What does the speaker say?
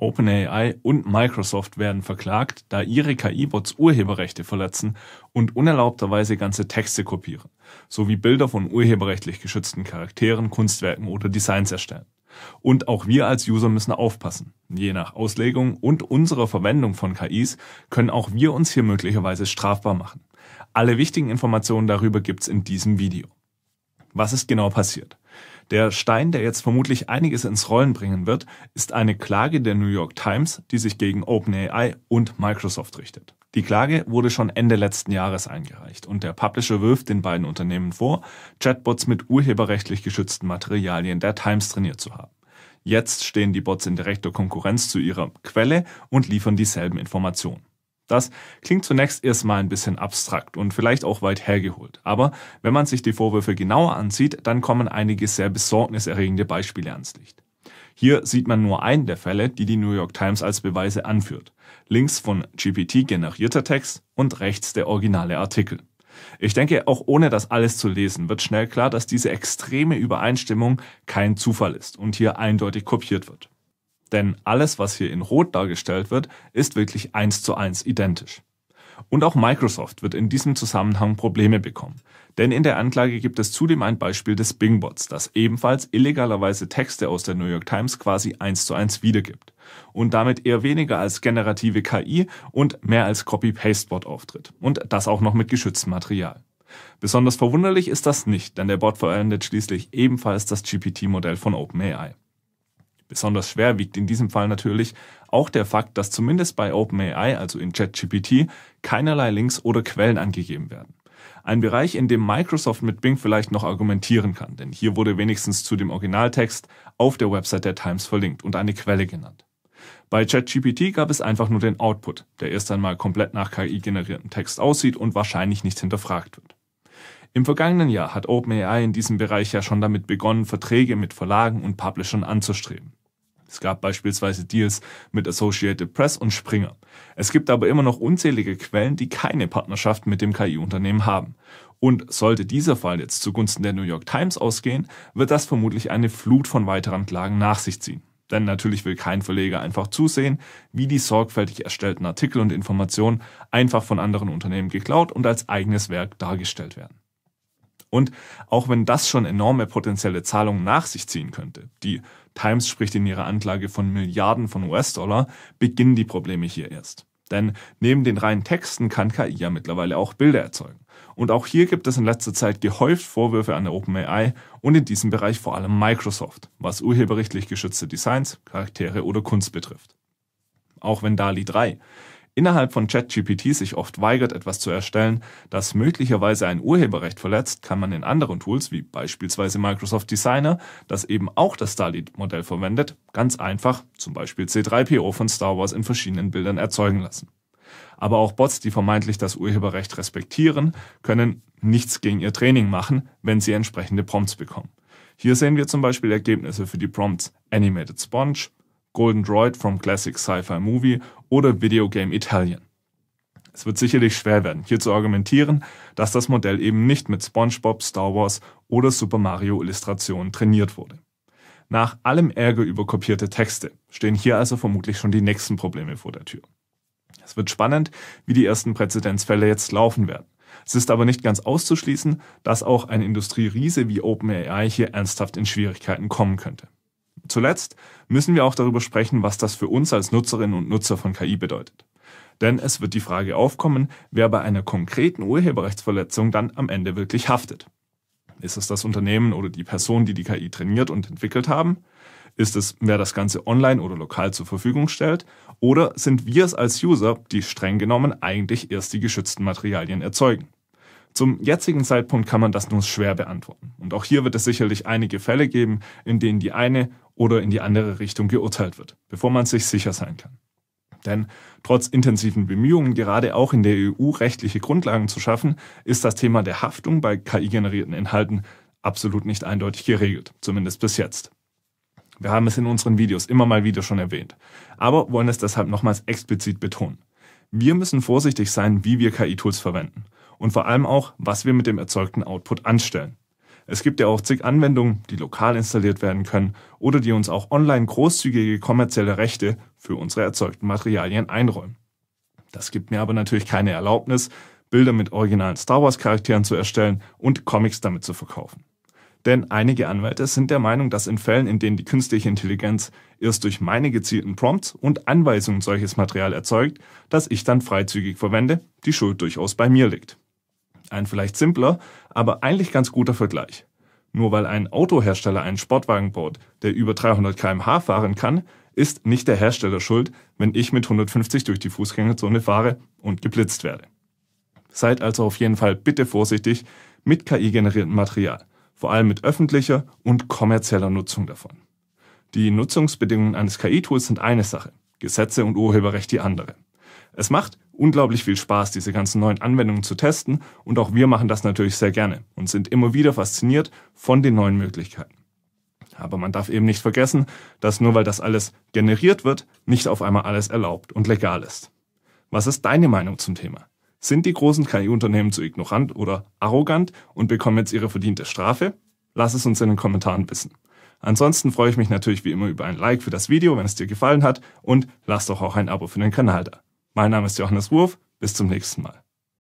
OpenAI und Microsoft werden verklagt, da ihre KI-Bots Urheberrechte verletzen und unerlaubterweise ganze Texte kopieren, sowie Bilder von urheberrechtlich geschützten Charakteren, Kunstwerken oder Designs erstellen. Und auch wir als User müssen aufpassen. Je nach Auslegung und unserer Verwendung von KIs können auch wir uns hier möglicherweise strafbar machen. Alle wichtigen Informationen darüber gibt's in diesem Video. Was ist genau passiert? Der Stein, der jetzt vermutlich einiges ins Rollen bringen wird, ist eine Klage der New York Times, die sich gegen OpenAI und Microsoft richtet. Die Klage wurde schon Ende letzten Jahres eingereicht und der Publisher wirft den beiden Unternehmen vor, Chatbots mit urheberrechtlich geschützten Materialien der Times trainiert zu haben. Jetzt stehen die Bots in direkter Konkurrenz zu ihrer Quelle und liefern dieselben Informationen. Das klingt zunächst erstmal ein bisschen abstrakt und vielleicht auch weit hergeholt. Aber wenn man sich die Vorwürfe genauer ansieht, dann kommen einige sehr besorgniserregende Beispiele ans Licht. Hier sieht man nur einen der Fälle, die die New York Times als Beweise anführt. Links von GPT generierter Text und rechts der originale Artikel. Ich denke, auch ohne das alles zu lesen, wird schnell klar, dass diese extreme Übereinstimmung kein Zufall ist und hier eindeutig kopiert wird. Denn alles, was hier in Rot dargestellt wird, ist wirklich eins zu eins identisch. Und auch Microsoft wird in diesem Zusammenhang Probleme bekommen. Denn in der Anklage gibt es zudem ein Beispiel des Bingbots, das ebenfalls illegalerweise Texte aus der New York Times quasi eins zu eins wiedergibt und damit eher weniger als generative KI und mehr als Copy-Paste-Bot auftritt. Und das auch noch mit geschütztem Material. Besonders verwunderlich ist das nicht, denn der Bot verwendet schließlich ebenfalls das GPT-Modell von OpenAI. Besonders schwer wiegt in diesem Fall natürlich auch der Fakt, dass zumindest bei OpenAI, also in ChatGPT, keinerlei Links oder Quellen angegeben werden. Ein Bereich, in dem Microsoft mit Bing vielleicht noch argumentieren kann, denn hier wurde wenigstens zu dem Originaltext auf der Website der Times verlinkt und eine Quelle genannt. Bei ChatGPT gab es einfach nur den Output, der erst einmal komplett nach KI generierten Text aussieht und wahrscheinlich nicht hinterfragt wird. Im vergangenen Jahr hat OpenAI in diesem Bereich ja schon damit begonnen, Verträge mit Verlagen und Publishern anzustreben. Es gab beispielsweise Deals mit Associated Press und Springer. Es gibt aber immer noch unzählige Quellen, die keine Partnerschaft mit dem KI-Unternehmen haben. Und sollte dieser Fall jetzt zugunsten der New York Times ausgehen, wird das vermutlich eine Flut von weiteren Klagen nach sich ziehen. Denn natürlich will kein Verleger einfach zusehen, wie die sorgfältig erstellten Artikel und Informationen einfach von anderen Unternehmen geklaut und als eigenes Werk dargestellt werden und auch wenn das schon enorme potenzielle Zahlungen nach sich ziehen könnte, die Times spricht in ihrer Anklage von Milliarden von US-Dollar, beginnen die Probleme hier erst. Denn neben den reinen Texten kann KI ja mittlerweile auch Bilder erzeugen. Und auch hier gibt es in letzter Zeit gehäuft Vorwürfe an der OpenAI und in diesem Bereich vor allem Microsoft, was urheberrechtlich geschützte Designs, Charaktere oder Kunst betrifft. Auch wenn DALI 3 innerhalb von ChatGPT sich oft weigert, etwas zu erstellen, das möglicherweise ein Urheberrecht verletzt, kann man in anderen Tools, wie beispielsweise Microsoft Designer, das eben auch das Starlead-Modell verwendet, ganz einfach, zum Beispiel C3PO von Star Wars in verschiedenen Bildern erzeugen lassen. Aber auch Bots, die vermeintlich das Urheberrecht respektieren, können nichts gegen ihr Training machen, wenn sie entsprechende Prompts bekommen. Hier sehen wir zum Beispiel Ergebnisse für die Prompts Animated Sponge, Golden Droid from Classic Sci-Fi Movie oder Video Game Italian. Es wird sicherlich schwer werden, hier zu argumentieren, dass das Modell eben nicht mit SpongeBob, Star Wars oder Super Mario Illustrationen trainiert wurde. Nach allem Ärger über kopierte Texte stehen hier also vermutlich schon die nächsten Probleme vor der Tür. Es wird spannend, wie die ersten Präzedenzfälle jetzt laufen werden. Es ist aber nicht ganz auszuschließen, dass auch ein Industrieriese wie OpenAI hier ernsthaft in Schwierigkeiten kommen könnte. Zuletzt müssen wir auch darüber sprechen, was das für uns als Nutzerinnen und Nutzer von KI bedeutet. Denn es wird die Frage aufkommen, wer bei einer konkreten Urheberrechtsverletzung dann am Ende wirklich haftet. Ist es das Unternehmen oder die Person, die die KI trainiert und entwickelt haben? Ist es, wer das Ganze online oder lokal zur Verfügung stellt? Oder sind wir es als User, die streng genommen eigentlich erst die geschützten Materialien erzeugen? Zum jetzigen Zeitpunkt kann man das nur schwer beantworten. Und auch hier wird es sicherlich einige Fälle geben, in denen die eine oder in die andere Richtung geurteilt wird, bevor man sich sicher sein kann. Denn trotz intensiven Bemühungen, gerade auch in der EU rechtliche Grundlagen zu schaffen, ist das Thema der Haftung bei KI-generierten Inhalten absolut nicht eindeutig geregelt, zumindest bis jetzt. Wir haben es in unseren Videos immer mal wieder schon erwähnt, aber wollen es deshalb nochmals explizit betonen. Wir müssen vorsichtig sein, wie wir KI-Tools verwenden und vor allem auch, was wir mit dem erzeugten Output anstellen. Es gibt ja auch zig Anwendungen, die lokal installiert werden können oder die uns auch online großzügige kommerzielle Rechte für unsere erzeugten Materialien einräumen. Das gibt mir aber natürlich keine Erlaubnis, Bilder mit originalen Star Wars Charakteren zu erstellen und Comics damit zu verkaufen. Denn einige Anwälte sind der Meinung, dass in Fällen, in denen die künstliche Intelligenz erst durch meine gezielten Prompts und Anweisungen solches Material erzeugt, das ich dann freizügig verwende, die Schuld durchaus bei mir liegt. Ein vielleicht simpler, aber eigentlich ganz guter Vergleich. Nur weil ein Autohersteller einen Sportwagen baut, der über 300 km/h fahren kann, ist nicht der Hersteller schuld, wenn ich mit 150 durch die Fußgängerzone fahre und geblitzt werde. Seid also auf jeden Fall bitte vorsichtig mit KI-generiertem Material, vor allem mit öffentlicher und kommerzieller Nutzung davon. Die Nutzungsbedingungen eines KI-Tools sind eine Sache, Gesetze und Urheberrecht die andere. Es macht, unglaublich viel Spaß, diese ganzen neuen Anwendungen zu testen und auch wir machen das natürlich sehr gerne und sind immer wieder fasziniert von den neuen Möglichkeiten. Aber man darf eben nicht vergessen, dass nur weil das alles generiert wird, nicht auf einmal alles erlaubt und legal ist. Was ist deine Meinung zum Thema? Sind die großen KI-Unternehmen zu ignorant oder arrogant und bekommen jetzt ihre verdiente Strafe? Lass es uns in den Kommentaren wissen. Ansonsten freue ich mich natürlich wie immer über ein Like für das Video, wenn es dir gefallen hat und lass doch auch ein Abo für den Kanal da. Mein Name ist Johannes Wurf. Bis zum nächsten Mal.